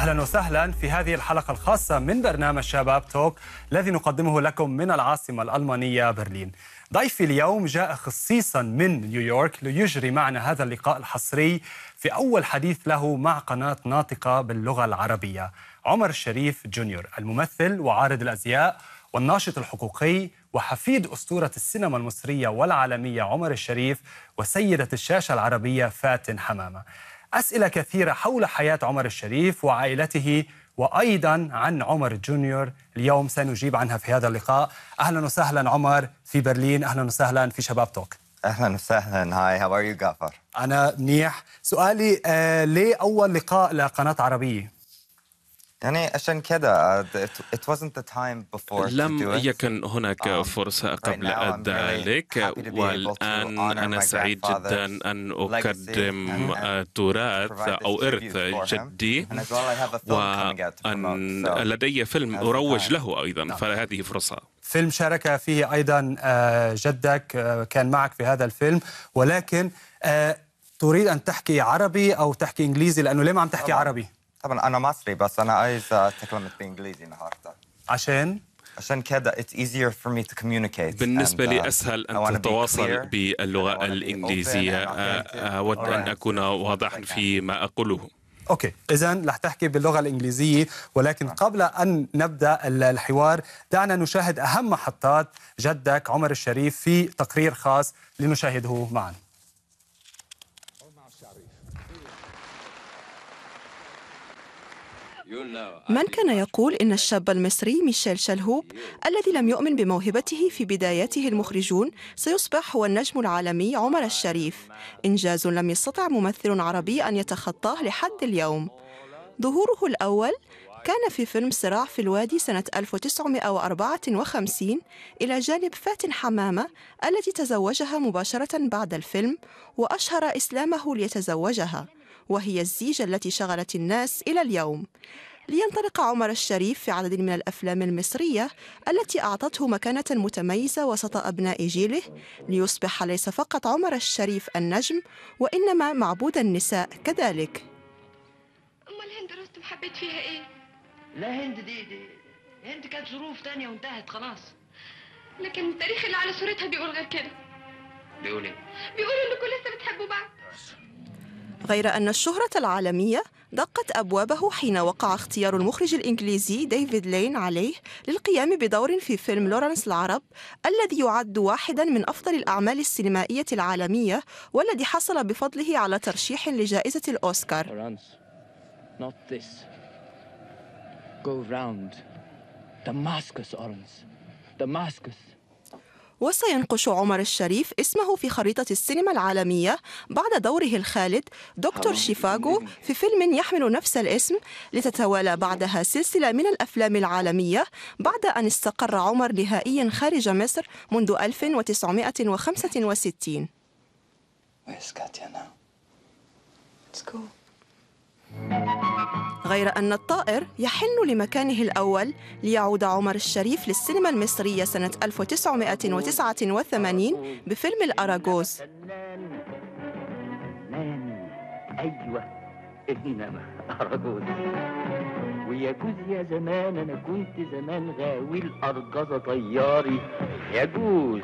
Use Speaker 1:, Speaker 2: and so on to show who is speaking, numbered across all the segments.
Speaker 1: اهلا وسهلا في هذه الحلقه الخاصه من برنامج شباب توك الذي نقدمه لكم من العاصمه الالمانيه برلين. ضيفي اليوم جاء خصيصا من نيويورك ليجري معنا هذا اللقاء الحصري في اول حديث له مع قناه ناطقه باللغه العربيه، عمر الشريف جونيور الممثل وعارض الازياء والناشط الحقوقي وحفيد أسطورة السينما المصرية والعالمية عمر الشريف وسيدة الشاشة العربية فاتن حمامة أسئلة كثيرة حول حياة عمر الشريف وعائلته وأيضا عن عمر جونيور اليوم سنجيب عنها في هذا اللقاء أهلا وسهلا عمر في برلين أهلا وسهلا في شباب توك اهلا وسهلا هاي هاو ار يو جعفر انا منيح سؤالي آه ليه اول لقاء لقناه عربيه
Speaker 2: يعني عشان كذا آه، it wasn't the time
Speaker 1: before لم
Speaker 3: يكن هناك um, فرصة قبل um, right ذلك really والآن أنا سعيد جدا أن أقدم تراث أو إرث جدي وأن لدي فيلم أروج uh, له أيضا فهذه فرصة
Speaker 1: فيلم شارك فيه أيضا آه، جدك آه، كان معك في هذا الفيلم ولكن تريد أن تحكي عربي أو تحكي إنجليزي لأنه ليه ما عم تحكي عربي؟
Speaker 2: طبعا انا مصري بس انا عايز اتكلم بالانجليزي النهارده عشان عشان كذا it's easier for me to communicate
Speaker 3: بالنسبة لي uh, أسهل أن تتواصل باللغة الإنجليزية أود آه، آه، أن أكون واضحا فيما أقوله
Speaker 1: اوكي اذا رح تحكي باللغه الانجليزيه ولكن نعم. قبل ان نبدا الحوار دعنا نشاهد اهم محطات جدك عمر الشريف في تقرير خاص لنشاهده معا
Speaker 4: من كان يقول إن الشاب المصري ميشيل شلهوب الذي لم يؤمن بموهبته في بداياته المخرجون سيصبح هو النجم العالمي عمر الشريف إنجاز لم يستطع ممثل عربي أن يتخطاه لحد اليوم ظهوره الأول كان في فيلم صراع في الوادي سنة 1954 إلى جانب فاتن حمامة التي تزوجها مباشرة بعد الفيلم وأشهر إسلامه ليتزوجها وهي الزيجة التي شغلت الناس إلى اليوم لينطلق عمر الشريف في عدد من الأفلام المصرية التي أعطته مكانة متميزة وسط أبناء جيله ليصبح ليس فقط عمر الشريف النجم وإنما معبود النساء كذلك أم الهند رستم حبيت فيها إيه؟ لا هند دي دي هند كانت ظروف تانية وانتهت خلاص لكن التاريخ اللي على صورتها بيقول غير كده بيقول ايه؟ بيقول انكم لسه بتحبوا بعض غير أن الشهرة العالمية دقت أبوابه حين وقع اختيار المخرج الإنجليزي ديفيد لين عليه للقيام بدور في فيلم لورنس العرب الذي يعد واحدا من أفضل الأعمال السينمائية العالمية والذي حصل بفضله على ترشيح لجائزة الأوسكار Damascus, Damascus. وسينقش عمر الشريف اسمه في خريطة السينما العالمية بعد دوره الخالد دكتور شيفاغو في فيلم يحمل نفس الاسم لتتوالى بعدها سلسلة من الأفلام العالمية بعد أن استقر عمر نهائيا خارج مصر منذ 1965
Speaker 1: Where's Katya now?
Speaker 2: cool.
Speaker 4: غير أن الطائر يحن لمكانه الأول ليعود عمر الشريف للسينما المصرية سنة 1989 بفيلم الأراجوز
Speaker 2: أيوة إنما أراجوز يجوز يا زمان انا كنت زمان غاوي الارجزه طياري يجوز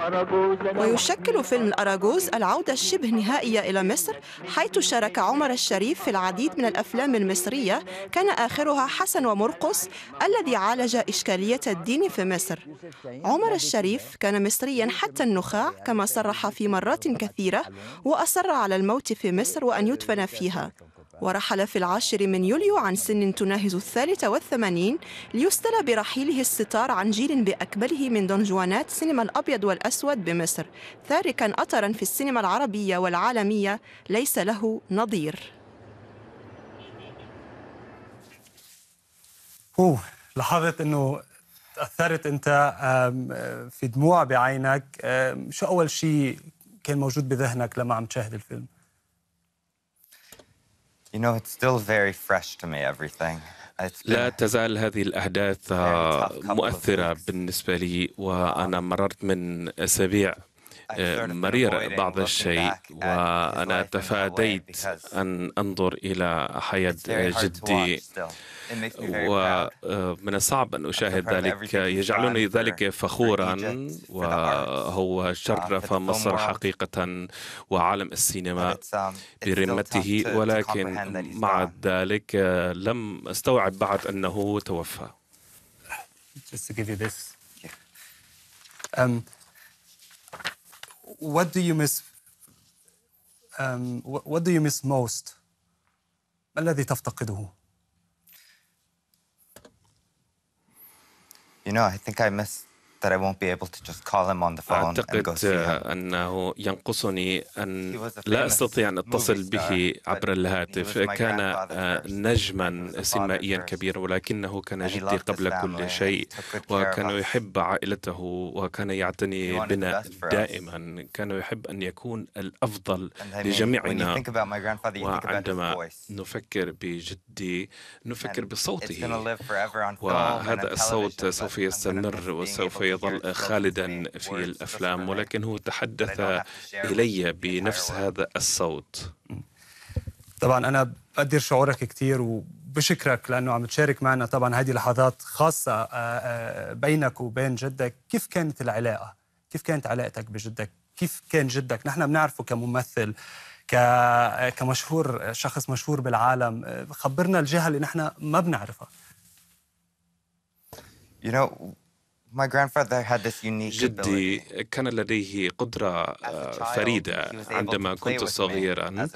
Speaker 4: ويشكل فيلم الاراجوز العوده الشبه نهائيه الى مصر حيث شارك عمر الشريف في العديد من الافلام المصريه كان اخرها حسن ومرقص الذي عالج اشكاليه الدين في مصر عمر الشريف كان مصريا حتى النخاع كما صرح في مرات كثيره واصر على الموت في مصر وان يدفن فيها ورحل في العاشر من يوليو عن سن تناهز الثالثة والثمانين ليستلى برحيله الستار عن جيل بأكمله من دونجوانات سينما الأبيض والأسود بمصر تاركا أثرا في السينما العربية والعالمية ليس له نظير
Speaker 1: أوه لاحظت أنه تأثرت أنت في دموع بعينك شو أول شيء كان موجود بذهنك لما عم تشاهد الفيلم؟
Speaker 2: You know, it's still very fresh to me, everything. لا
Speaker 3: تزال هذه الأحداث مؤثرة بالنسبة لي um, وأنا مررت من أسابيع آه، مريرة بعض الشيء وأنا تفاديت أن أنظر إلى حياة جدي ومن آه، الصعب أن أشاهد ذلك يجعلني ذلك فخورا وهو uh, شرف مصر حقيقة وعالم السينما um, برمته ولكن مع ذلك آه، لم أستوعب بعد أنه توفى
Speaker 1: Just to give you this. Um, what do you miss um, what do you miss most ما الذي تفتقده
Speaker 2: You know, I think I miss that I won't be able to just call him on the phone أعتقد and
Speaker 3: go see him. أنه ينقصني أن لا أستطيع أن أتصل به عبر الهاتف كان آه، نجما سينمائيا كبيرا ولكنه كان جدي قبل كل شيء وكان يحب عائلته وكان يعتني بنا دائما كان يحب أن يكون الأفضل لجميعنا وعندما نفكر بجدي نفكر بصوته وهذا الصوت سوف يستمر وسوف يظل خالدا في الافلام ولكن هو تحدث الي بنفس هذا الصوت
Speaker 1: طبعا انا بقدر شعورك كثير وبشكرك لانه عم تشارك معنا طبعا هذه لحظات خاصه آه، آه، بينك وبين جدك كيف كانت العلاقه كيف كانت علاقتك بجدك كيف كان جدك نحن بنعرفه كممثل ك... آه، كمشهور شخص مشهور بالعالم خبرنا الجهه اللي نحن ما بنعرفها
Speaker 2: you know My grandfather had this unique جدي
Speaker 3: كان لديه قدرة آه، فريدة عندما كنت صغيرا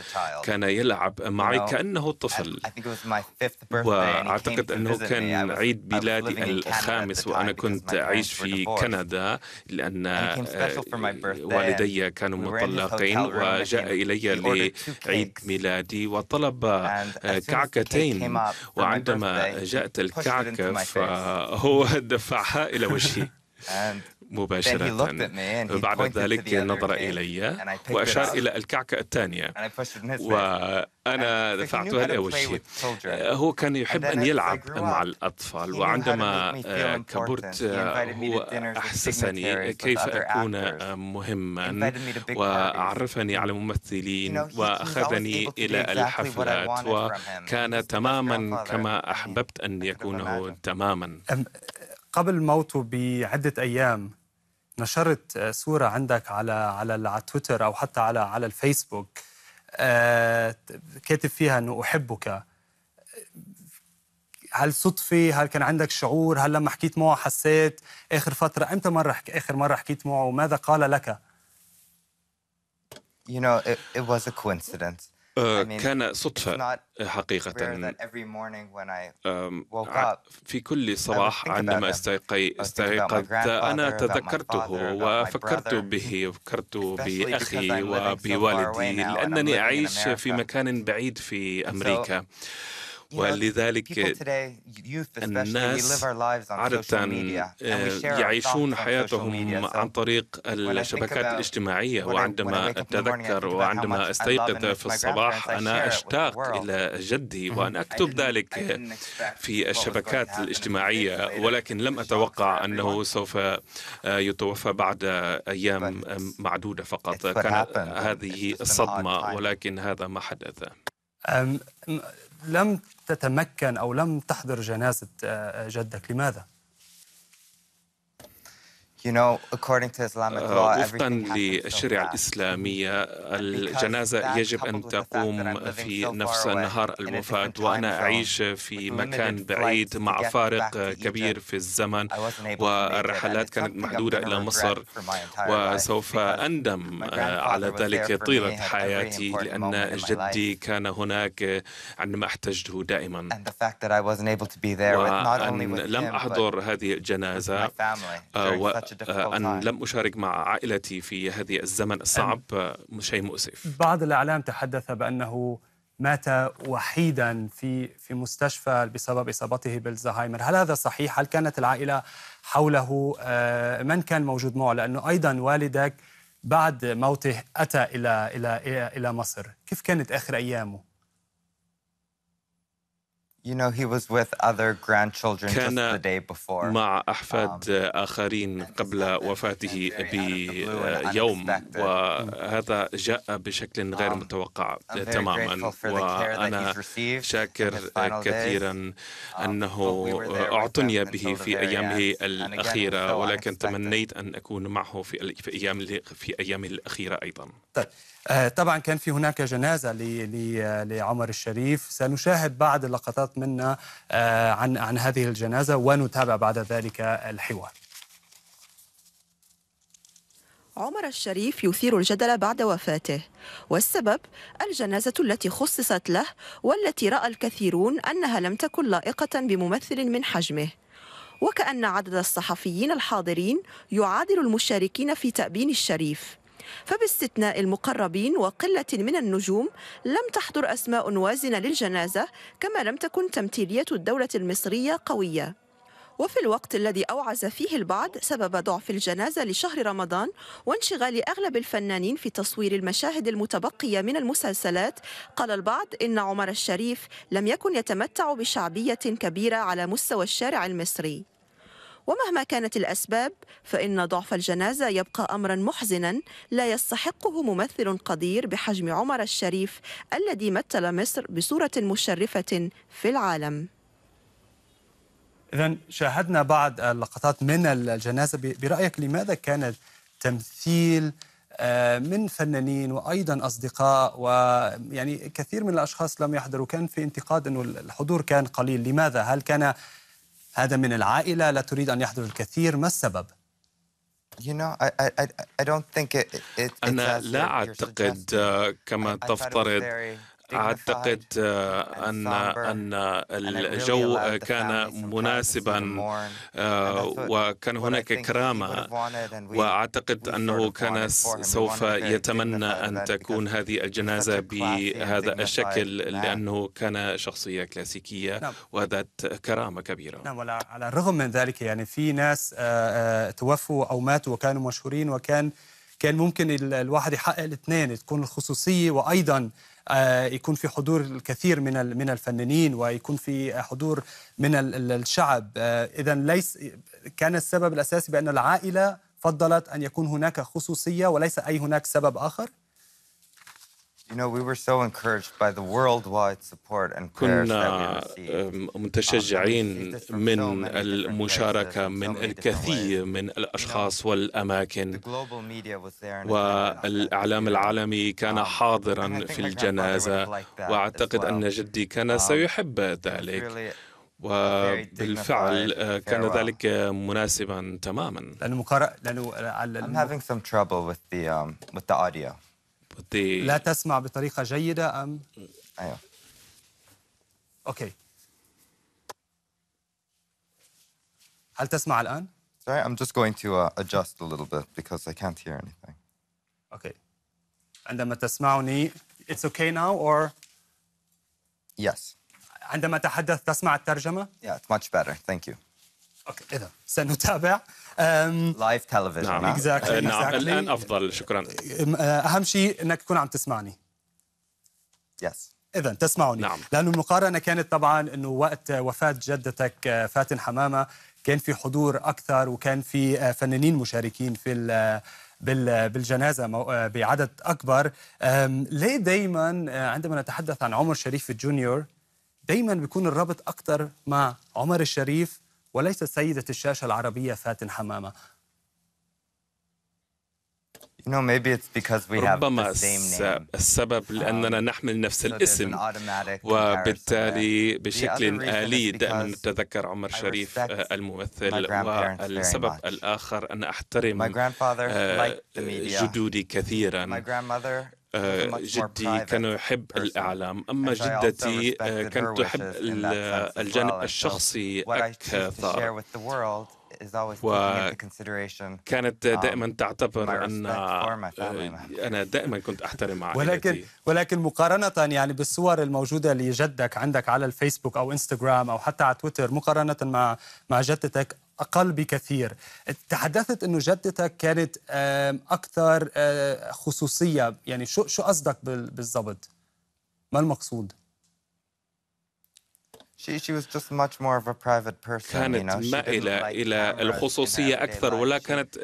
Speaker 3: كان يلعب معي كأنه طفل وأعتقد أنه كان عيد ميلادي الخامس وأنا كنت أعيش في كندا لأن آه، والدي كانوا مطلقين وجاء إلي لعيد ميلادي وطلب آه، كعكتين وعندما جاءت الكعكة فهو دفعها إلى وجهي وجهي مباشرة بعد ذلك نظر إلي وأشار إلى الكعكة الثانية وأنا دفعتها إلى وجهي هو كان يحب أن يلعب مع الأطفال وعندما آه، كبرت آه، هو أحسسني كيف أكون آه، مهما وعرفني على ممثلين وأخذني إلى الحفلات وكان تماما كما أحببت أن يكون هو تماما
Speaker 1: قبل موته بعدة أيام نشرت آه، صورة عندك على على على تويتر أو حتى على على الفيسبوك آه، كاتب فيها إنه أحبك آه، هل صدفة هل كان عندك شعور هل لما حكيت معه حسيت آخر فترة إمتى مرة آخر مرة حكيت
Speaker 2: معه وماذا قال لك You know, it, it was a coincidence.
Speaker 3: آه، كان صدفة آه، حقيقة في كل صباح عندما استيقظت أنا تذكرته وفكرت به وفكرت بأخي وبوالدي لأنني أعيش في مكان بعيد في أمريكا ولذلك الناس عادة يعيشون حياتهم عن طريق الشبكات الاجتماعية وعندما أتذكر وعندما أستيقظ في الصباح أنا أشتاق إلى جدي mm-hmm. وأن أكتب ذلك في الشبكات الاجتماعية ولكن لم أتوقع أنه سوف آه، يتوفى بعد أيام معدودة فقط كانت هذه الصدمة ولكن هذا ما حدث
Speaker 1: لم تتمكن أو لم تحضر جنازة
Speaker 2: آه، جدك لماذا؟ آه، وفقا
Speaker 3: للشريعة الإسلامية الجنازة يجب أن تقوم في نفس النهار المفاد وأنا أعيش في مكان بعيد مع فارق كبير في الزمن والرحلات كانت محدودة إلى مصر وسوف أندم على ذلك طيلة حياتي لأن جدي كان هناك عندما احتجته دائما وأن لم أحضر هذه الجنازة آه، أن لم أشارك مع عائلتي في هذه الزمن الصعب آه، شيء مؤسف
Speaker 1: بعض الإعلام تحدث بأنه مات وحيدا في في مستشفى بسبب اصابته بالزهايمر، هل هذا صحيح؟ هل كانت العائله حوله؟ آه، من كان موجود معه؟ لانه ايضا والدك بعد موته اتى الى الى الى مصر، كيف كانت
Speaker 2: اخر ايامه؟ You know, he was with other
Speaker 3: grandchildren just the day before. مع um, أحفاد آخرين قبل وفاته بيوم وهذا جاء بشكل غير um, متوقع تماما وأنا شاكر كثيرا um, أنه أعتني به في أيامه الأخيرة ولكن تمنيت أن أكون معه في أيام في أيامه الأخيرة أيضا.
Speaker 1: طيب. آه، طبعا كان في هناك جنازة آه، لعمر الشريف سنشاهد بعض اللقطات منا آه، عن عن هذه الجنازة ونتابع بعد ذلك الحوار
Speaker 4: عمر الشريف يثير الجدل بعد وفاته والسبب الجنازة التي خصصت له والتي رأى الكثيرون أنها لم تكن لائقة بممثل من حجمه وكأن عدد الصحفيين الحاضرين يعادل المشاركين في تأبين الشريف فباستثناء المقربين وقلة من النجوم لم تحضر أسماء وازنة للجنازة كما لم تكن تمثيلية الدولة المصرية قوية وفي الوقت الذي أوعز فيه البعض سبب ضعف الجنازة لشهر رمضان وانشغال أغلب الفنانين في تصوير المشاهد المتبقية من المسلسلات قال البعض إن عمر الشريف لم يكن يتمتع بشعبية كبيرة على مستوى الشارع المصري ومهما كانت الأسباب فإن ضعف الجنازة يبقى أمرا محزنا لا يستحقه ممثل قدير بحجم عمر الشريف الذي مثل مصر بصورة مشرفة في العالم
Speaker 1: إذا شاهدنا بعض اللقطات من الجنازة برأيك لماذا كان تمثيل آه، من فنانين وايضا اصدقاء ويعني كثير من الاشخاص لم يحضروا كان في انتقاد انه الحضور كان قليل لماذا هل كان هذا من العائلة لا تريد أن يحضر الكثير ما السبب؟
Speaker 2: أنا
Speaker 3: لا أعتقد كما تفترض أعتقد آه، أن أن الجو آه، كان مناسبا آه، وكان هناك كرامة وأعتقد أنه كان سوف يتمنى أن تكون هذه الجنازة بهذا الشكل لأنه كان شخصية كلاسيكية نعم. وذات كرامة كبيرة نعم
Speaker 1: وعلى الرغم من ذلك يعني في ناس توفوا أو ماتوا وكانوا مشهورين وكان كان ممكن الواحد يحقق الاثنين تكون الخصوصية وأيضا آه، يكون في حضور الكثير من من الفنانين ويكون في حضور من الشعب آه، اذا ليس كان السبب الاساسي بان العائله فضلت ان يكون هناك خصوصيه وليس اي هناك سبب اخر
Speaker 2: كنا
Speaker 3: um, متشجعين من المشاركة من الكثير من الأشخاص والأماكن والإعلام العالمي كان um, حاضرا في الجنازة وأعتقد أن جدي كان um, سيحب ذلك وبالفعل آه، كان ذلك مناسبا تماما
Speaker 1: لأنه مقارنة لأنه I'm
Speaker 2: having some trouble with the audio. بدي لا
Speaker 1: تسمع بطريقه جيده ام
Speaker 2: ايوه اوكي
Speaker 1: هل تسمع الان؟
Speaker 2: Sorry, I'm just going to uh, adjust a little bit because I can't hear anything.
Speaker 1: Okay. عندما تسمعني it's okay now or Yes. عندما أتحدث تسمع الترجمة؟
Speaker 2: Yeah, it's much better.
Speaker 3: Thank you.
Speaker 1: Okay, إذا سنتابع
Speaker 2: لايف تلفزيون
Speaker 1: نعم exactly. نعم الان
Speaker 3: افضل شكرا أه،
Speaker 1: اهم شيء انك تكون عم تسمعني يس اذا تسمعني نعم. لانه المقارنه كانت طبعا انه وقت آه، وفاه جدتك آه، فاتن حمامه كان في حضور اكثر وكان في فنانين مشاركين في بالجنازه بعدد اكبر ليه دائما عندما نتحدث عن عمر شريف الجونيور دائما بيكون الرابط اكثر مع عمر الشريف وليست سيدة الشاشة العربية فاتن حمامة
Speaker 3: ربما السبب um, لأننا نحمل نفس الاسم وبالتالي بشكل آلي دائما نتذكر عمر شريف آه، الممثل والسبب الآخر أن أحترم آه، جدودي كثيرا Uh, جدي كان يحب الإعلام أما جدتي uh, كانت تحب الجانب الشخصي أكثر
Speaker 2: وكانت um, دائما تعتبر ان آه،
Speaker 3: انا دائما كنت احترم عائلتي ولكن
Speaker 1: ولكن مقارنه يعني بالصور الموجوده لجدك عندك على الفيسبوك او انستغرام او حتى على تويتر مقارنه مع مع جدتك اقل بكثير تحدثت انه جدتك كانت اكثر آه، خصوصيه يعني شو شو قصدك بالضبط
Speaker 2: ما المقصود كانت
Speaker 3: مائلة إلى الخصوصية أكثر ولا كانت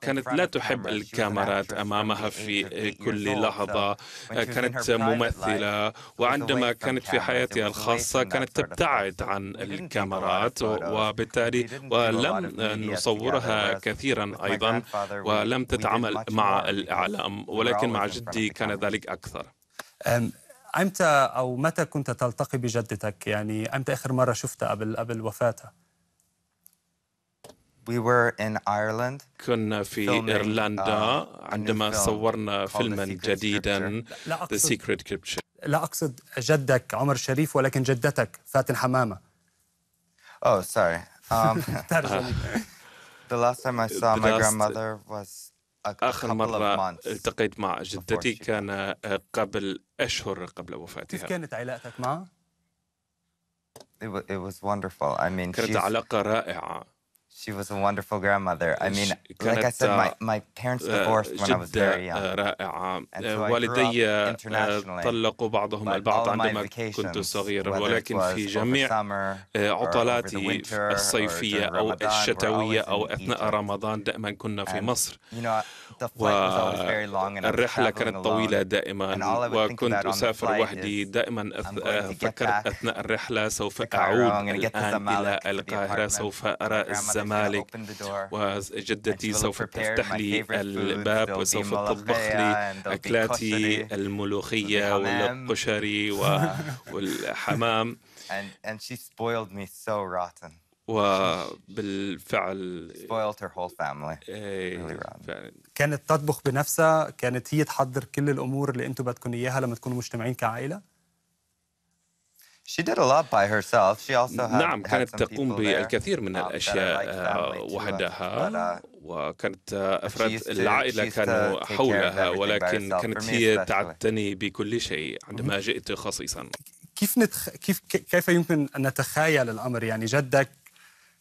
Speaker 3: كانت لا تحب الكاميرات أمامها في كل لحظة كانت ممثلة وعندما كانت في حياتها الخاصة كانت تبتعد عن الكاميرات وبالتالي ولم نصورها كثيرا أيضا ولم تتعامل مع الإعلام ولكن مع جدي كان ذلك أكثر
Speaker 1: امتى او متى كنت تلتقي بجدتك يعني امتى اخر مره شفتها قبل قبل
Speaker 2: وفاتها We were in Ireland.
Speaker 3: كنا في إيرلندا uh, عندما صورنا فيلما جديدا The Secret Scripture.
Speaker 1: لا أقصد جدك عمر شريف ولكن جدتك فاتن حمامة.
Speaker 3: Oh, sorry. Um, the last time I saw my grandmother was آخر مرة التقيت مع جدتي كان آه، قبل أشهر قبل وفاتها كيف
Speaker 1: كانت علاقتك معها؟
Speaker 2: It was wonderful. I mean, كانت علاقة رائعة She was a wonderful grandmother. I mean, like I said, my, my parents آه، divorced when I was very young. آه، رائعة. So والدي آه، طلقوا بعضهم البعض عندما كنت صغيرا ولكن في جميع عطلاتي
Speaker 3: الصيفية أو الشتوية أو أثناء رمضان دائما كنا في مصر. You know, والرحلة كانت طويلة دائما وكنت أسافر وحدي دائما أفكر أثناء الرحلة سوف أعود الآن إلى القاهرة سوف أرى الزمالك وجدتي سوف تفتح لي الباب وسوف تطبخ لي أكلاتي الملوخية والقشري والحمام
Speaker 2: and and she spoiled me so rotten.
Speaker 3: وبالفعل spoiled her whole family إيه، really
Speaker 1: كانت تطبخ بنفسها كانت هي تحضر كل الامور اللي انتم بدكم اياها لما تكونوا مجتمعين كعائله
Speaker 2: She did a lot by herself. She also had, نعم كانت تقوم
Speaker 1: بالكثير من um, الأشياء آه، وحدها uh,
Speaker 3: uh, وكانت أفراد العائلة كانوا حولها ولكن كانت هي تعتني بكل شيء عندما جئت خصيصا
Speaker 1: كيف نتخ... كيف كيف يمكن أن نتخيل الأمر يعني جدك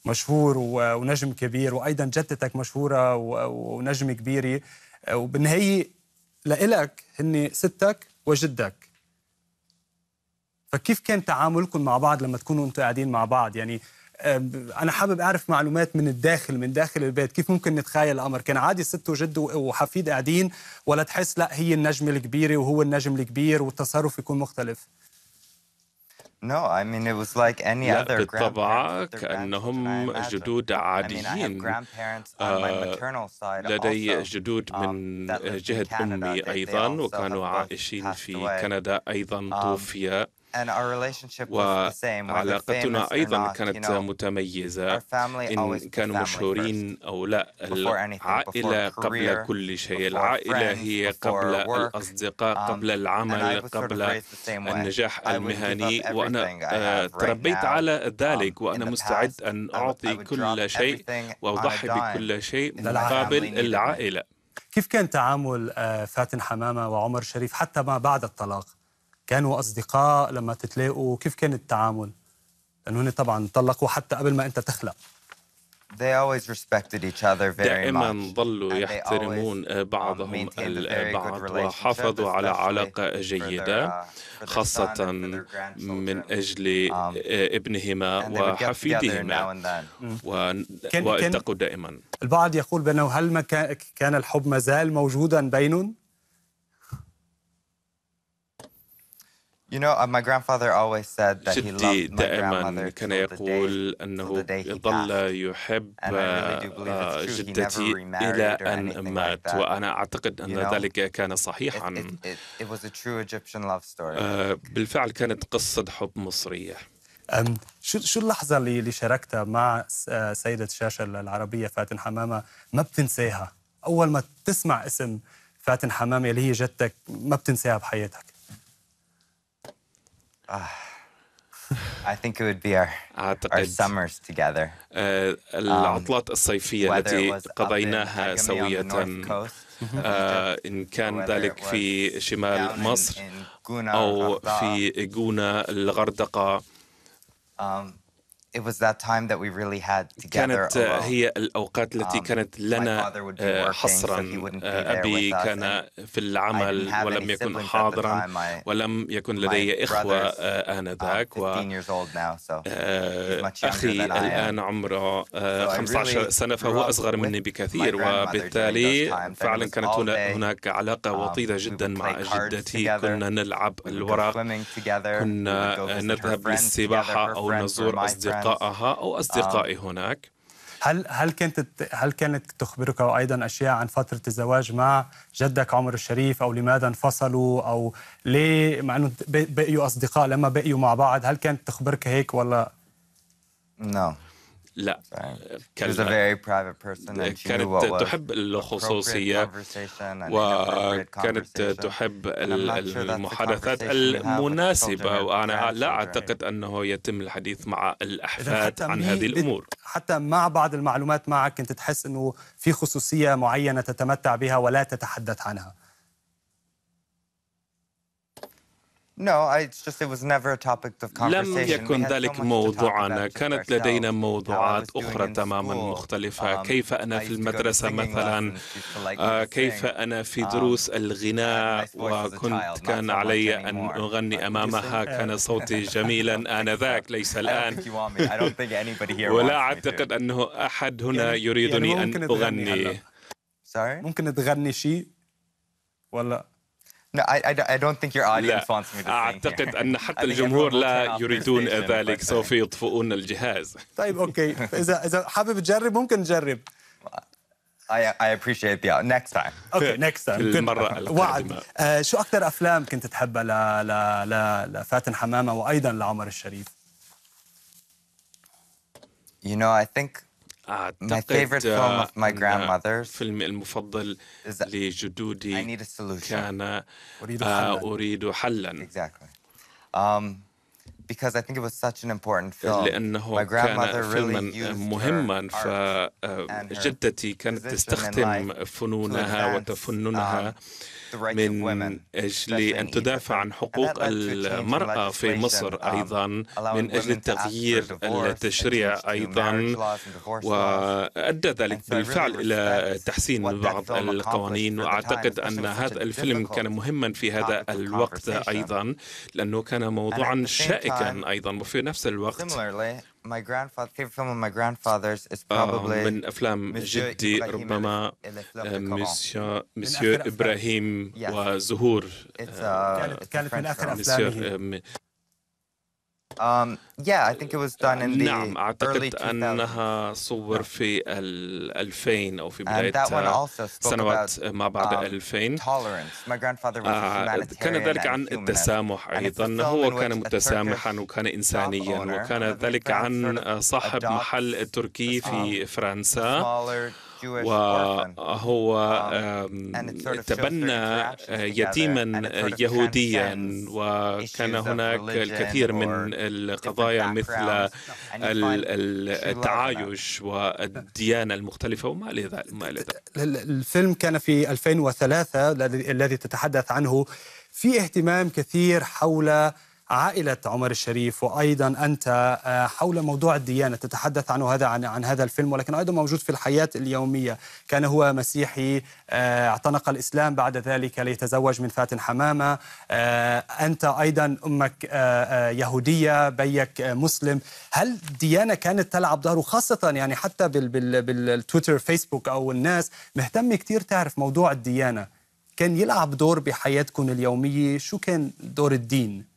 Speaker 1: مشهور ونجم كبير وايضا جدتك مشهوره ونجم كبيره وبالنهايه لإلك هن ستك وجدك فكيف كان تعاملكم مع بعض لما تكونوا انتم قاعدين مع بعض يعني انا حابب اعرف معلومات من الداخل من داخل البيت كيف ممكن نتخيل الامر كان عادي ست وجد وحفيد قاعدين ولا تحس لا هي النجم الكبيره وهو النجم الكبير والتصرف
Speaker 2: يكون مختلف لا بالطبع كأنهم جدود عاديين آه،
Speaker 3: لدي جدود um, من جهة أمي أيضا وكانوا عائشين في كندا أيضا um, توفي
Speaker 2: وعلاقتنا أيضا كانت
Speaker 3: متميزة إن كانوا مشهورين أو لا العائلة قبل كل شيء العائلة هي قبل الأصدقاء um, قبل العمل قبل النجاح المهني وأنا آه، تربيت على um, ذلك وأنا مستعد أن أعطي كل شيء وأضحي بكل شيء مقابل العائلة
Speaker 1: كيف كان تعامل آه، فاتن حمامة وعمر شريف حتى ما بعد الطلاق؟ كانوا أصدقاء لما تتلاقوا كيف كان التعامل؟ لأنه هن طبعا طلقوا حتى
Speaker 2: قبل ما أنت تخلق They always respected each other very دائما
Speaker 3: ظلوا يحترمون um, بعضهم البعض وحافظوا على علاقة uh, جيدة uh, خاصة من أجل um, آه، ابنهما وحفيدهما والتقوا دائما
Speaker 1: البعض يقول بأنه هل كان الحب ما زال موجودا بينهم؟
Speaker 2: You know, uh, my grandfather always said that he loved
Speaker 3: my grandmother كان يقول أنه يظل يحب آه، جدتي إلى أن مات وأنا أعتقد أن ذلك كان صحيحا بالفعل كانت قصة حب مصرية
Speaker 2: شو شو اللحظة اللي شاركتها
Speaker 1: مع آه، سيدة الشاشة العربية فاتن حمامة ما بتنساها أول ما تسمع اسم فاتن حمامة اللي هي جدتك ما بتنساها بحياتك
Speaker 2: Ah. I think it would be our,
Speaker 3: our summers together. آه، um, العطلات الصيفية التي قضيناها سوية آه، إن كان ذلك في شمال مصر أو في جونا الغردقة
Speaker 2: um, it was that time that we really had together كانت alone. هي
Speaker 3: الأوقات التي um, كانت لنا آه، حصرا آه، أبي كان في العمل ولم يكن حاضرا ولم
Speaker 2: يكن لدي إخوة آه،
Speaker 3: uh, آنذاك و أخي الآن عمره 15 سنة فهو أصغر مني بكثير وبالتالي فعلا كانت هناك علاقة um, وطيدة جدا مع جدتي كنا نلعب الورق كنا نذهب للسباحة أو نزور أصدقائنا أصدقائها أو آه. أصدقائي آه. هناك
Speaker 1: هل هل كنت هل كانت تخبرك ايضا اشياء عن فتره الزواج مع جدك عمر الشريف او لماذا انفصلوا او ليه مع انه بقيوا اصدقاء لما بقيوا مع بعض هل كانت تخبرك هيك ولا؟
Speaker 2: نعم no.
Speaker 3: لا كانت كانت تحب الخصوصية وكانت تحب المحادثات المناسبة وأنا لا أعتقد أنه يتم الحديث مع الأحفاد عن هذه الأمور
Speaker 1: حتى مع بعض المعلومات معك كنت تحس أنه في خصوصية معينة تتمتع بها ولا تتحدث
Speaker 2: عنها لم
Speaker 3: يكن ذلك موضوعنا كانت لدينا موضوعات أخرى تماما مختلفة um, آه، كيف أنا في المدرسة مثلا كيف أنا في دروس الغناء وكنت كان علي أن أغني أمامها كان صوتي جميلا آنذاك ليس الآن ولا أعتقد أنه أحد هنا يعني، يعني يريدني أن أغني
Speaker 2: ممكن
Speaker 1: تغني شيء ولا No, I, I don't think your audience wants
Speaker 3: me to أعتقد أن حتى الجمهور لا يريدون ذلك سوف يطفئون الجهاز
Speaker 1: طيب أوكي إذا إذا حابب تجرب ممكن نجرب
Speaker 3: I, I appreciate the
Speaker 2: next time. Okay, next time. المرة القادمة. وعد.
Speaker 1: آه شو أكثر أفلام كنت تحبها ل... ل... ل... لفاتن حمامة وأيضا لعمر الشريف؟
Speaker 2: You know, I think
Speaker 3: My favorite film of my grandmother's فيلمي المفضل I need a لجدودي solution. كان أريد آه، حلاً. أريد حلا Exactly.
Speaker 2: Um, because I think it was such an important film. لأنه My grandmother كان really فيلما
Speaker 3: used مهما her art and her فجدتي كانت position in life تستخدم to فنونها advance, وتفننها um, من أجل أن تدافع عن حقوق المرأة في مصر um, أيضا من أجل التغيير التشريع أيضا وأدى ذلك بالفعل إلى تحسين بعض القوانين وأعتقد أن هذا الفيلم كان مهما في هذا الوقت أيضا لأنه كان موضوعا شائكا أيضا وفي نفس الوقت
Speaker 2: my grandfather favorite film of my
Speaker 3: grandfather's is ah, probably من أفلام جدي ربما مسيو إبراهيم وزهور uh, كانت من آخر أفلامه
Speaker 2: Um, نعم أعتقد
Speaker 3: أنها صور في 2000 أو في بداية سنوات ما بعد 2000 um,
Speaker 2: آه، كان ذلك عن
Speaker 3: التسامح أيضا هو كان متسامحا وكان إنسانيا وكان ذلك عن صاحب محل تركي في um, فرنسا وهو um, تبنى آه، يتيما يهوديا وكان هناك الكثير من القضايا مثل التعايش والديانة المختلفة وما إلى ذلك
Speaker 1: الفيلم كان في 2003 الذي تتحدث عنه في اهتمام كثير حول عائله عمر الشريف وايضا انت آه، حول موضوع الديانه تتحدث عنه هذا عن عن هذا الفيلم ولكن ايضا موجود في الحياه اليوميه كان هو مسيحي آه، اعتنق الاسلام بعد ذلك ليتزوج من فاتن حمامه آه، انت ايضا امك يهوديه بيك مسلم هل الديانه كانت تلعب دور خاصه يعني حتى بالتويتر فيسبوك او الناس مهتمه كثير تعرف موضوع الديانه كان يلعب دور بحياتكم اليوميه شو كان دور الدين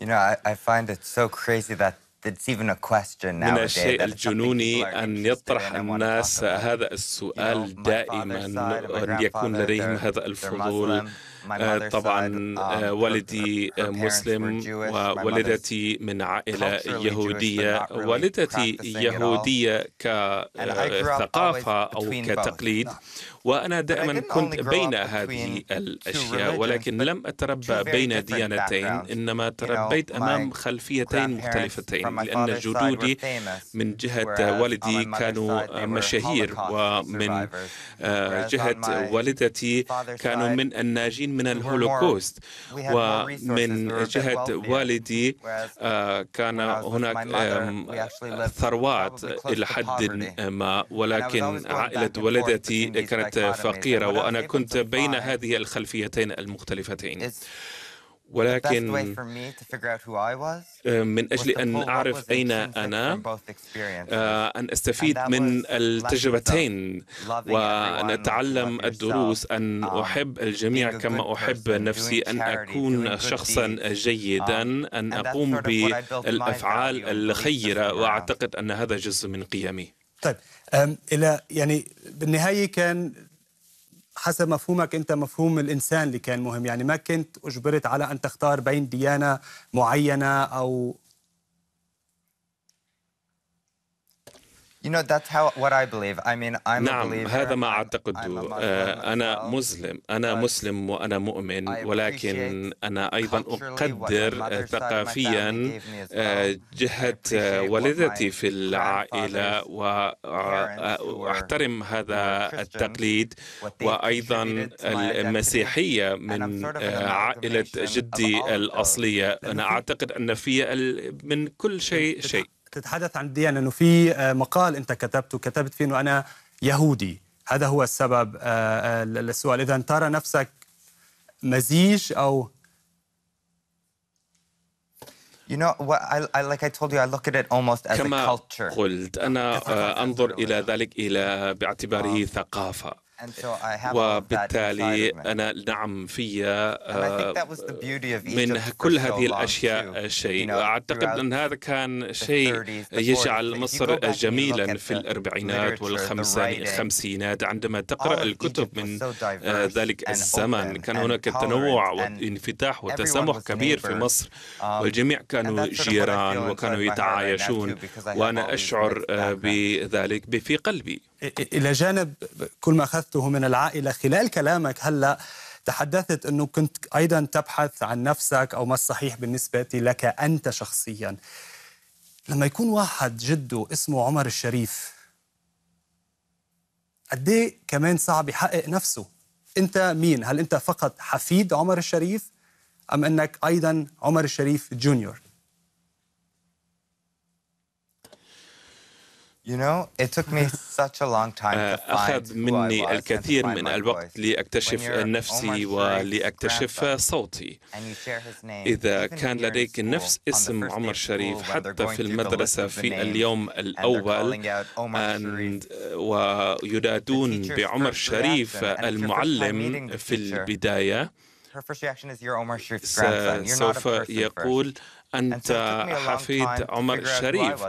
Speaker 2: You know, I, I find it so crazy that it's even a question من الشيء
Speaker 3: الجنوني أن يطرح الناس هذا السؤال دائما أن يكون لديهم هذا الفضول آه، طبعا آه، um, والدي مسلم ووالدتي من عائلة يهودية والدتي يهودية كثقافة آه، أو كتقليد وأنا دائما كنت بين هذه الأشياء ولكن لم أتربى بين ديانتين إنما تربيت أمام خلفيتين مختلفتين لأن جدودي من جهة والدي كانوا مشاهير ومن جهة والدتي كانوا من الناجين العامين من الهولوكوست ومن جهة والدي آه، كان هناك ثروات إلى حد ما ولكن عائلة والدتي كانت فقيرة وأنا كنت بين هذه الخلفيتين المختلفتين ولكن آه، من أجل أن أعرف أين أنا آه، أن أستفيد من التجربتين وأن أتعلم الدروس أن um, أحب الجميع كما أحب نفسي أن أكون شخصا um, جيدا أن أقوم بالأفعال الخيرة وأعتقد أن هذا جزء من قيمي
Speaker 1: طيب إلى يعني بالنهاية كان حسب مفهومك انت مفهوم الانسان اللي كان مهم يعني ما كنت اجبرت على ان تختار بين
Speaker 2: ديانه معينه او You know, that's how, what I believe. I mean, I'm نعم a هذا
Speaker 3: ما أعتقده آه، أنا مسلم أنا مسلم وأنا مؤمن ولكن أنا أيضا أقدر ثقافيا آه، جهة والدتي في العائلة وأحترم آه، هذا التقليد وأيضا المسيحية من عائلة جدي الأصلية أنا أعتقد أن في من كل شيء شيء
Speaker 1: تتحدث عن الديانه انه في آه، مقال انت كتبته كتبت فيه انه انا يهودي هذا هو السبب آه، آه، السؤال اذا ترى نفسك مزيج او
Speaker 2: You know what I, I like I told you I look at it almost as a culture.
Speaker 3: كما قلت أنا أنظر إلى ذلك إلى باعتباره ثقافة وبالتالي أنا نعم في آه،
Speaker 2: من كل هذه
Speaker 3: الأشياء شيء أعتقد أن هذا كان شيء يجعل مصر جميلا في الأربعينات والخمسينات عندما تقرأ الكتب من آه، ذلك الزمن كان هناك تنوع وانفتاح وتسامح كبير في مصر um, والجميع كانوا جيران وكانوا يتعايشون وأنا أشعر آه، بذلك في قلبي الى
Speaker 1: جانب كل ما اخذته من العائله خلال كلامك هلا تحدثت انه كنت ايضا تبحث عن نفسك او ما الصحيح بالنسبه لك انت شخصيا لما يكون واحد جده اسمه عمر الشريف قد إيه كمان صعب يحقق نفسه انت مين هل انت فقط حفيد عمر الشريف ام انك ايضا عمر الشريف جونيور
Speaker 2: أخذ مني الكثير من
Speaker 3: الوقت لأكتشف نفسي ولأكتشف صوتي إذا كان لديك نفس اسم عمر شريف حتى في المدرسة في اليوم الأول وينادون بعمر شريف المعلم في البداية
Speaker 2: سوف يقول
Speaker 3: أنت حفيد عمر الشريف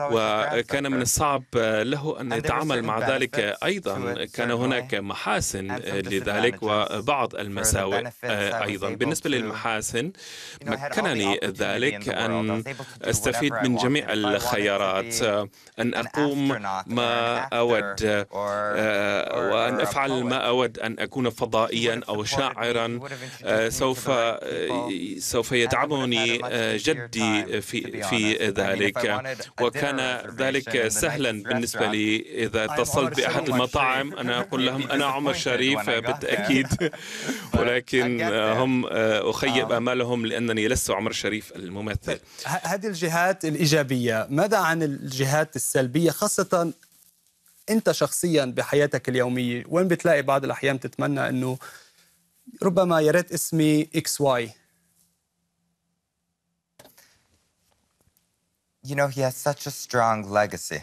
Speaker 3: وكان من الصعب له أن يتعامل مع ذلك أيضا كان هناك محاسن لذلك وبعض المساوئ أيضا بالنسبة للمحاسن مكنني ذلك أن أستفيد من جميع الخيارات أن أقوم ما أود وأن أفعل ما أود أن أكون فضائيا أو شاعرا سوف سوف يدعمني جدي في في ذلك وكان ذلك سهلا بالنسبة لي إذا اتصلت بأحد المطاعم أنا أقول لهم أنا عمر شريف بالتأكيد ولكن هم آه، أخيب آه. آمالهم لأنني لست عمر شريف الممثل طيب،
Speaker 1: هذه الجهات الإيجابية ماذا عن الجهات السلبية خاصة أنت شخصيا بحياتك اليومية وين بتلاقي بعض الأحيان تتمنى أنه ربما يا ريت اسمي اكس واي
Speaker 2: you know, he has such a strong legacy.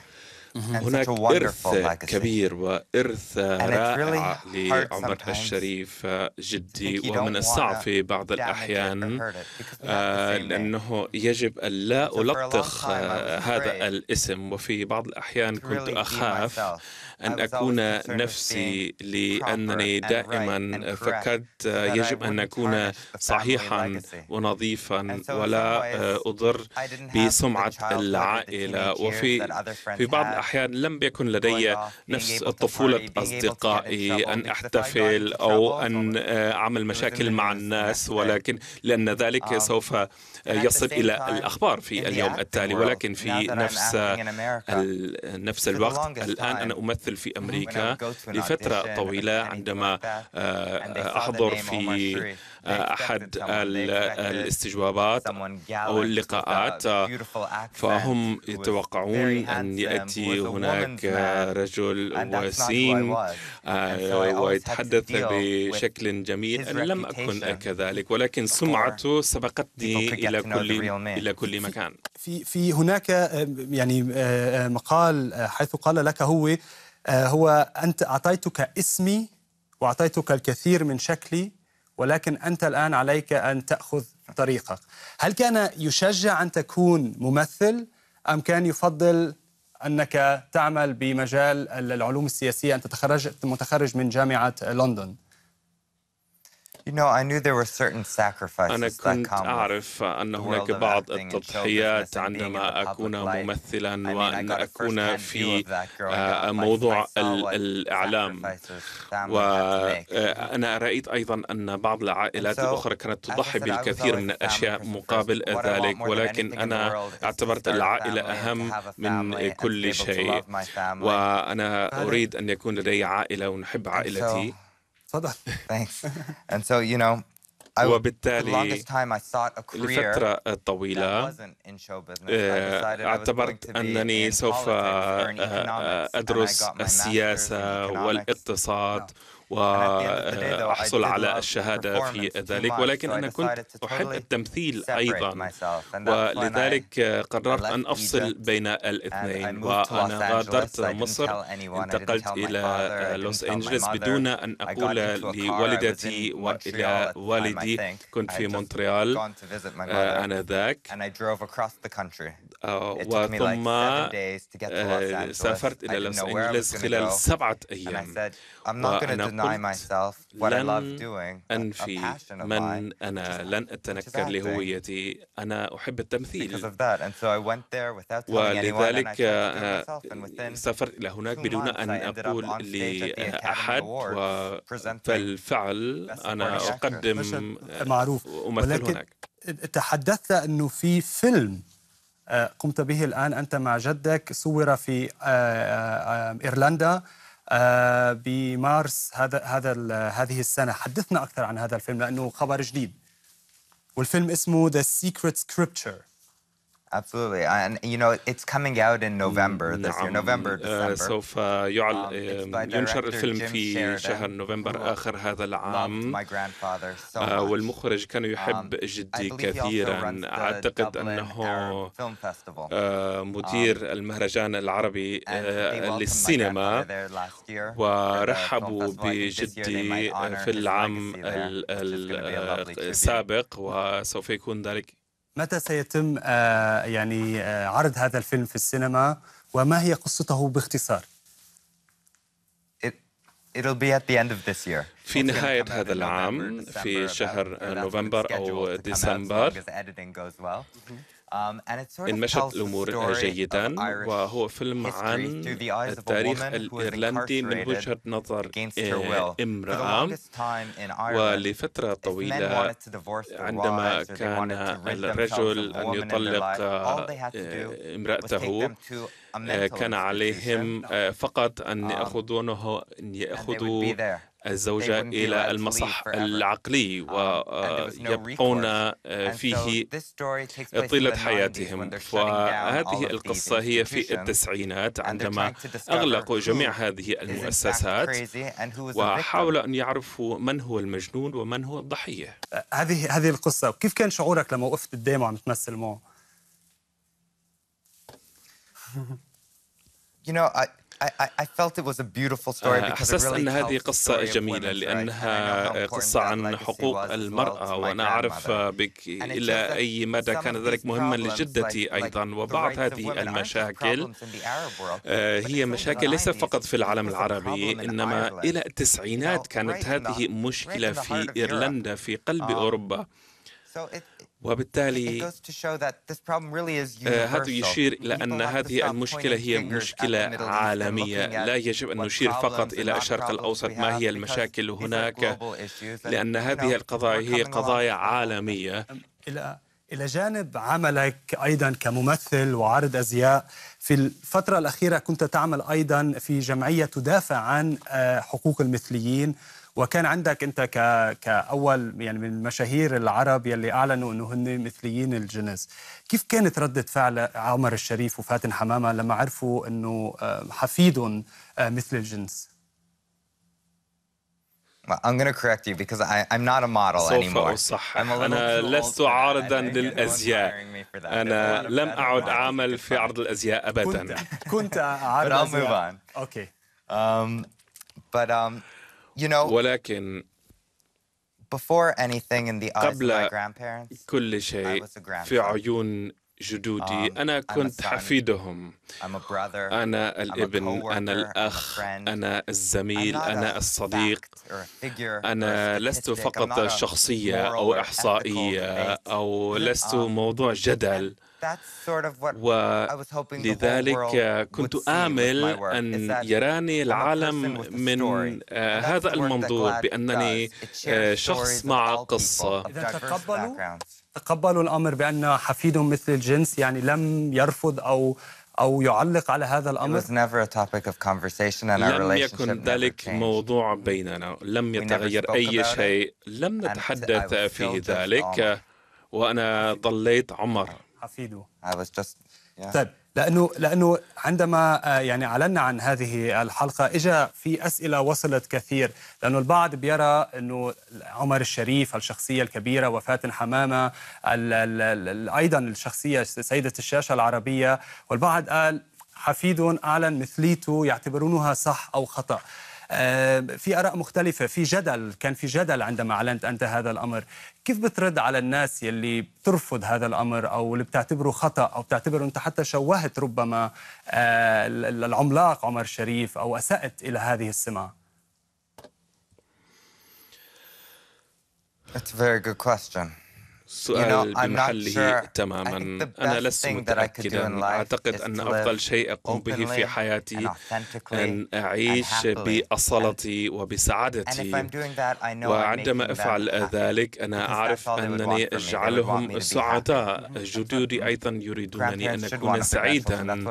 Speaker 3: هناك إرث كبير وإرث رائع لعمر الشريف جدي ومن الصعب في بعض الأحيان آه، لأنه يجب أن لا ألطخ هذا الاسم وفي بعض الأحيان كنت أخاف أن أكون نفسي لأنني دائما فكرت يجب أن أكون صحيحا ونظيفا ولا آه، أضر بسمعة العائلة وفي في بعض الأحيان لم يكن لدي نفس طفولة أصدقائي أن أحتفل أو أن آه، أعمل مشاكل مع الناس ولكن لأن ذلك um, سوف يصل إلى الأخبار في اليوم التالي ولكن في نفس نفس الوقت الآن أنا أمثل أمثل في mm-hmm. أمريكا لفترة طويلة عندما آه، أحضر في آه، أحد الاستجوابات أو اللقاءات فهم يتوقعون أن يأتي هناك رجل وسيم آه، ويتحدث بشكل جميل أنا لم أكن كذلك ولكن سمعته سبقتني إلى كل إلى كل مكان
Speaker 1: في في هناك يعني مقال حيث قال لك هو آه، هو أنت أعطيتك اسمي وأعطيتك الكثير من شكلي ولكن أنت الآن عليك أن تأخذ طريقك هل كان يشجع أن تكون ممثل أم كان يفضل أنك تعمل بمجال العلوم السياسية أنت تخرج متخرج من جامعة لندن
Speaker 2: أنا كنت
Speaker 3: أعرف أن هناك بعض التضحيات عندما أكون ممثلا وأن أكون في آه، موضوع الإعلام وأنا آه، رأيت أيضا أن بعض العائلات الأخرى كانت تضحي بالكثير من الأشياء مقابل ذلك ولكن أنا اعتبرت العائلة أهم من كل شيء وأنا أريد أن يكون لدي عائلة ونحب عائلتي تفضل
Speaker 2: Thanks. And so, you know,
Speaker 3: وبالتالي
Speaker 2: لفترة
Speaker 3: طويلة آه، اعتبرت أنني سوف أدرس السياسة والاقتصاد وأحصل آه، على الشهادة في ذلك ولكن أنا كنت أحب التمثيل أيضا ولذلك قررت أن أفصل بين الاثنين وأنا غادرت مصر انتقلت إلى لوس أنجلوس بدون أن أقول لوالدتي وإلى والدي كنت في مونتريال آه، آنذاك
Speaker 2: آه، وثم سافرت إلى لوس أنجلوس خلال سبعة أيام وأنا لن أنفي من
Speaker 3: أنا لن أتنكر لهويتي أنا أحب التمثيل
Speaker 2: ولذلك آه،
Speaker 3: سافرت إلى هناك بدون أن أقول لأحد فالفعل أنا أقدم آه، معروف أمثل هناك
Speaker 1: تحدثت أنه في فيلم آه، قمت به الآن أنت مع جدك صور في إيرلندا آه، بمارس هذا هذا هذه السنه حدثنا اكثر عن هذا الفيلم لانه خبر جديد والفيلم اسمه ذا
Speaker 2: سيكريت سكريبتشر Absolutely, and you know it's coming out in November this year, نعم، November آه، December.
Speaker 3: سوف يعل... Um, ينشر الفيلم في شهر نوفمبر آخر هذا العام. so آه، much. والمخرج كان يحب um, جدي كثيرا. أعتقد أنه آه، مدير um, المهرجان العربي للسينما ورحبوا بجدي في العام السابق وسوف يكون ذلك
Speaker 1: متى سيتم آه، يعني آه، عرض هذا الفيلم في السينما وما هي
Speaker 2: قصته باختصار؟ It'll be at the end of this year.
Speaker 3: في نهاية هذا العام في شهر نوفمبر أو ديسمبر
Speaker 2: Um, إن مشت الأمور جيدا وهو
Speaker 3: فيلم عن التاريخ الإيرلندي من وجهة نظر آه، امرأة ولفترة طويلة عندما كان الرجل أن يطلق آه، امرأته آه، كان عليهم فقط أن um, يأخذونه أن يأخذوا الزوجة إلى المصح العقلي um, ويبقون آه، فيه طيلة حياتهم وهذه القصة هي في التسعينات عندما أغلقوا جميع هذه المؤسسات
Speaker 1: وحاولوا
Speaker 3: أن يعرفوا من هو المجنون ومن هو الضحية أه،
Speaker 1: هذه هذه القصة كيف كان شعورك لما وقفت
Speaker 2: قدامه عم تمثل معه؟ you know, I, أحسست أن هذه قصة
Speaker 3: جميلة لأنها قصة عن حقوق المرأة وأنا أعرف بك إلى أي مدى كان ذلك مهما لجدتي أيضا وبعض هذه المشاكل آه، هي مشاكل ليس فقط في العالم العربي إنما إلى التسعينات كانت هذه مشكلة في إيرلندا في قلب um, أوروبا وبالتالي
Speaker 2: آه، هذا يشير إلى أن هذه المشكلة هي
Speaker 3: مشكلة عالمية لا يجب أن نشير فقط إلى الشرق الأوسط ما هي المشاكل هناك لأن هذه القضايا هي قضايا عالمية
Speaker 1: إلى جانب عملك أيضا كممثل وعارض أزياء في الفترة الأخيرة كنت تعمل أيضا في جمعية تدافع عن آه، حقوق المثليين وكان عندك أنت كأول يعني من المشاهير العرب يلي أعلنوا أنه هن مثليين الجنس كيف كانت ردة فعل عمر الشريف وفاتن حمامة لما عرفوا
Speaker 2: أنه آه، حفيدهم آه، مثل الجنس؟ I'm gonna correct you because I, I'm not a model anymore. i I'm a أنا
Speaker 3: لست عارضا للأزياء. أنا لم أعد أعمل في عرض الأزياء أبدا.
Speaker 2: كنت
Speaker 1: عارضا. But i
Speaker 3: Okay. Um, but um, you know. ولكن
Speaker 2: before anything in the eyes of my grandparents,
Speaker 3: كل شيء في عيون جدودي um, أنا كنت حفيدهم
Speaker 2: أنا الابن أنا
Speaker 3: الأخ أنا الزميل أنا الصديق أنا لست فقط شخصية أو إحصائية أو لست um, موضوع جدل
Speaker 2: ولذلك
Speaker 3: كنت آمل أن يراني العالم من آه، هذا المنظور بأنني آه، شخص مع قصة
Speaker 1: تقبلوا الامر بان حفيدهم مثل الجنس يعني لم يرفض او او يعلق على هذا الامر
Speaker 2: لم يكن
Speaker 3: ذلك موضوع بيننا لم يتغير اي شيء لم نتحدث في ذلك وانا ضليت عمر
Speaker 1: حفيده طيب لانه لانه عندما آه، يعني اعلنا عن هذه الحلقه اجى في اسئله وصلت كثير لانه البعض بيرى انه عمر الشريف الشخصيه الكبيره وفاتن حمامه الـ الـ الـ ايضا الشخصيه سيده الشاشه العربيه والبعض قال حفيد اعلن مثليته يعتبرونها صح او خطا آه، في اراء مختلفه في جدل كان في جدل عندما اعلنت انت هذا الامر كيف بترد على الناس يلي بترفض هذا الامر او اللي بتعتبره خطا او بتعتبره انت حتى شوهت ربما آه، العملاق عمر شريف او اسات الى هذه السمه
Speaker 2: That's a very good question.
Speaker 3: سؤال you know, بمحله sure. تماما أنا لست متأكدا أعتقد أن أفضل شيء أقوم به في حياتي أن أعيش بأصالتي وبسعادتي
Speaker 2: وعندما أفعل
Speaker 3: ذلك أنا أعرف أنني أجعلهم سعداء mm-hmm. جدودي أيضا يريدونني أن أكون سعيدا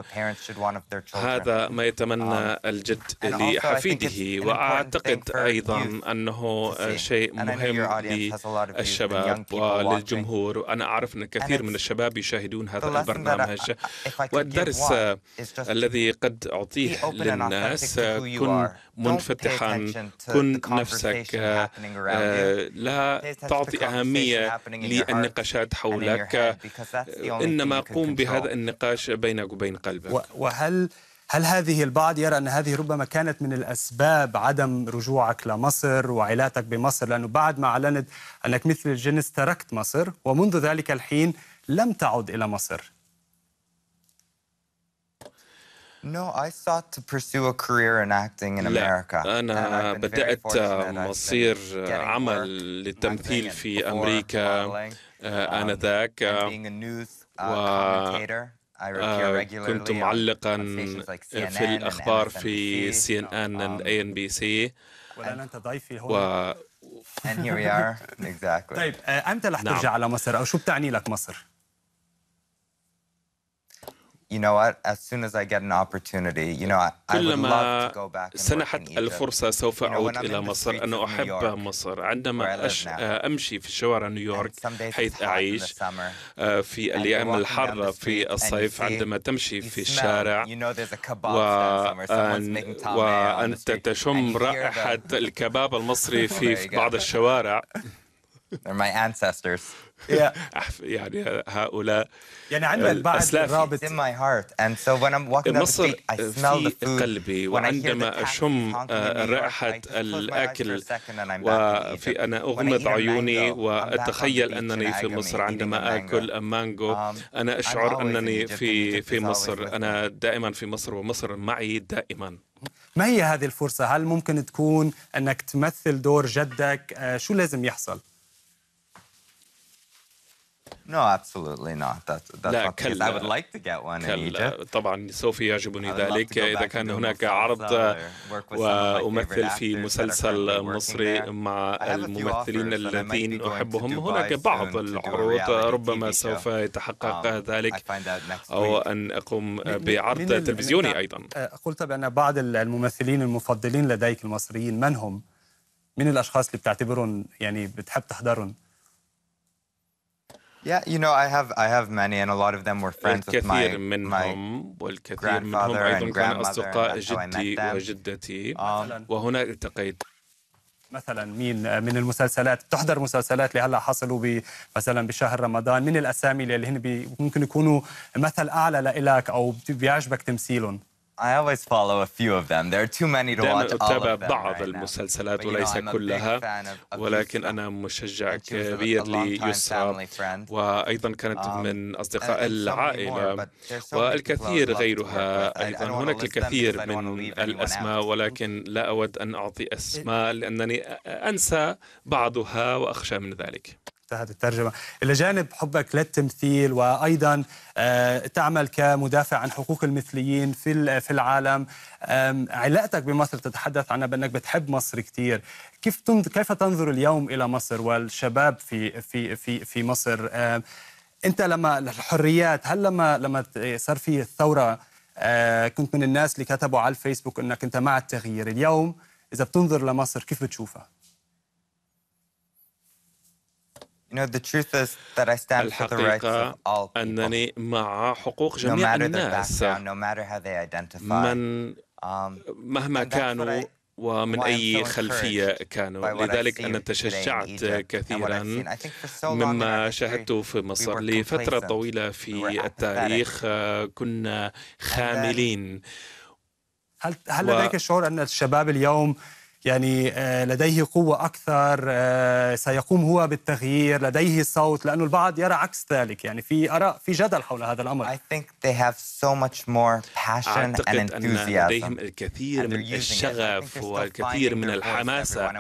Speaker 3: هذا ما يتمنى um, الجد لحفيده وأعتقد أيضا أنه شيء مهم للشباب وللجد الجمهور وأنا أعرف أن كثير من الشباب يشاهدون هذا البرنامج والدرس الذي قد أعطيه للناس كن منفتحا كن نفسك آه، لا تعطي أهمية للنقاشات حولك إنما قوم بهذا النقاش بينك وبين قلبك
Speaker 1: وهل هل هذه البعض يرى أن هذه ربما كانت من الأسباب عدم رجوعك لمصر وعلاتك بمصر لأنه بعد ما أعلنت أنك مثل الجنس تركت مصر ومنذ ذلك الحين لم تعد إلى مصر
Speaker 2: No, I sought to pursue a career in acting in America.
Speaker 3: لا, أنا بدأت مصير عمل للتمثيل في أمريكا آه، آنذاك uh, و آه، كنت معلقا في الأخبار في سي ان ان اي ان بي سي والآن
Speaker 1: أنت ضيفي هون And here we are. Exactly. طيب آه، امتى رح نعم. ترجع على مصر او شو بتعني لك مصر؟
Speaker 2: you know what, as soon as I get an opportunity,
Speaker 3: you know, I, I would love to go back and سنحت الفرصة سوف أعود إلى مصر أنا أحب مصر عندما أش... آه، أمشي في شوارع نيويورك حيث أعيش آه، في الأيام الحارة في الصيف عندما تمشي في الشارع وأن... وأنت تشم رائحة الكباب المصري في بعض الشوارع
Speaker 2: They're my ancestors. yeah.
Speaker 3: يعني هؤلاء
Speaker 2: يعني عندنا بعد الرابط in my heart and so when I'm walking down the street I smell the food قلبي وعندما
Speaker 3: أشم آه، رائحة الأكل وفي أنا أغمض عيوني وأتخيل أنني في مصر عندما آكل مانجو um, أنا أشعر أنني في في مصر أنا دائما في مصر ومصر معي دائما
Speaker 1: ما هي هذه الفرصة؟ هل ممكن تكون أنك تمثل دور جدك؟ آه، شو لازم يحصل؟
Speaker 3: No,
Speaker 2: absolutely
Speaker 3: not. That's, that's لا not كلا I would like to
Speaker 2: get one in Egypt.
Speaker 3: طبعا سوف يعجبني ذلك إذا كان هناك عرض وأمثل في مسلسل مصري مع الممثلين الذين أحبهم هناك بعض العروض ربما سوف يتحقق um, ذلك أو أن أقوم بعرض تلفزيوني أيضا
Speaker 1: آه، قلت بأن بعض الممثلين المفضلين لديك المصريين من هم؟ من الأشخاص اللي بتعتبرهم يعني بتحب تحضرهم؟
Speaker 2: Yeah, you know, I have I have many, and a lot of them were friends with my الكثير منهم والكثير منهم أيضا كانوا
Speaker 3: أصدقاء جدي وجدتي um, التقيت مثلا
Speaker 1: مين من المسلسلات بتحضر مسلسلات اللي هلا حصلوا ب مثلا بشهر رمضان من الاسامي اللي هن ممكن يكونوا مثل اعلى لإلك او بيعجبك تمثيلهم
Speaker 2: I always follow a few of them. There are too many to watch all of them بعض المسلسلات وليس كلها
Speaker 3: ولكن أنا مشجع كبير ليسرى وأيضا كانت um, من أصدقاء العائلة والكثير غيرها أيضا هناك الكثير من الأسماء ولكن لا أود أن أعطي أسماء لأنني أنسى بعضها وأخشى من ذلك
Speaker 1: انتهت الترجمة إلى جانب حبك للتمثيل وأيضا آه، تعمل كمدافع عن حقوق المثليين في في العالم علاقتك بمصر تتحدث عنها بأنك بتحب مصر كثير كيف كيف تنظر اليوم إلى مصر والشباب في في في في مصر أنت لما الحريات هل لما لما صار في الثورة آه، كنت من الناس اللي كتبوا على الفيسبوك أنك أنت مع التغيير اليوم إذا بتنظر لمصر كيف بتشوفها؟
Speaker 2: الحقيقة
Speaker 3: أنني مع حقوق جميع الناس
Speaker 2: من
Speaker 3: um, مهما كانوا ومن أي خلفية كانوا لذلك أنا تشجعت كثيرا مما شاهدته في مصر لفترة طويلة في التاريخ كنا خاملين
Speaker 1: هل هل لديك شعور أن الشباب اليوم يعني آه، لديه قوة أكثر آه، سيقوم هو بالتغيير لديه صوت لأنه البعض يرى عكس ذلك يعني
Speaker 2: في آراء في جدل حول هذا الأمر I think they have so much more passion and enthusiasm أن لديهم
Speaker 3: الكثير من الشغف والكثير من الحماسة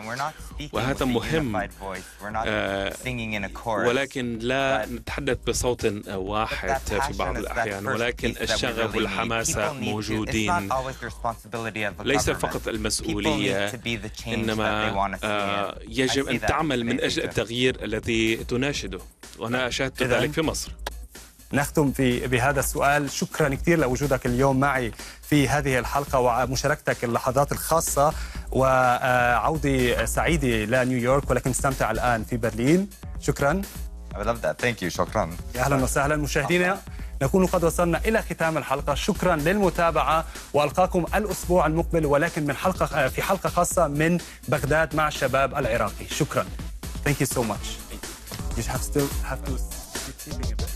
Speaker 3: وهذا مهم آه، ولكن لا نتحدث بصوت واحد في بعض الأحيان ولكن الشغف والحماسة موجودين
Speaker 2: ليس فقط
Speaker 3: المسؤولية إنما آه, يجب أن تعمل من أجل التغيير الذي تناشده وأنا نعم. أشاهدت ذلك في مصر
Speaker 1: نختم في بهذا السؤال شكرا كثير لوجودك اليوم معي في هذه الحلقة ومشاركتك اللحظات الخاصة وعودة سعيدة لنيويورك ولكن استمتع الآن في برلين شكرا
Speaker 2: I love that. Thank you. شكرا
Speaker 1: يا أهلا وسهلا مشاهدينا آه. نكون قد وصلنا إلى ختام الحلقة شكرا للمتابعة وألقاكم الأسبوع المقبل ولكن من حلقة في حلقة خاصة من بغداد مع الشباب العراقي شكرا Thank you so much. You have still have to keep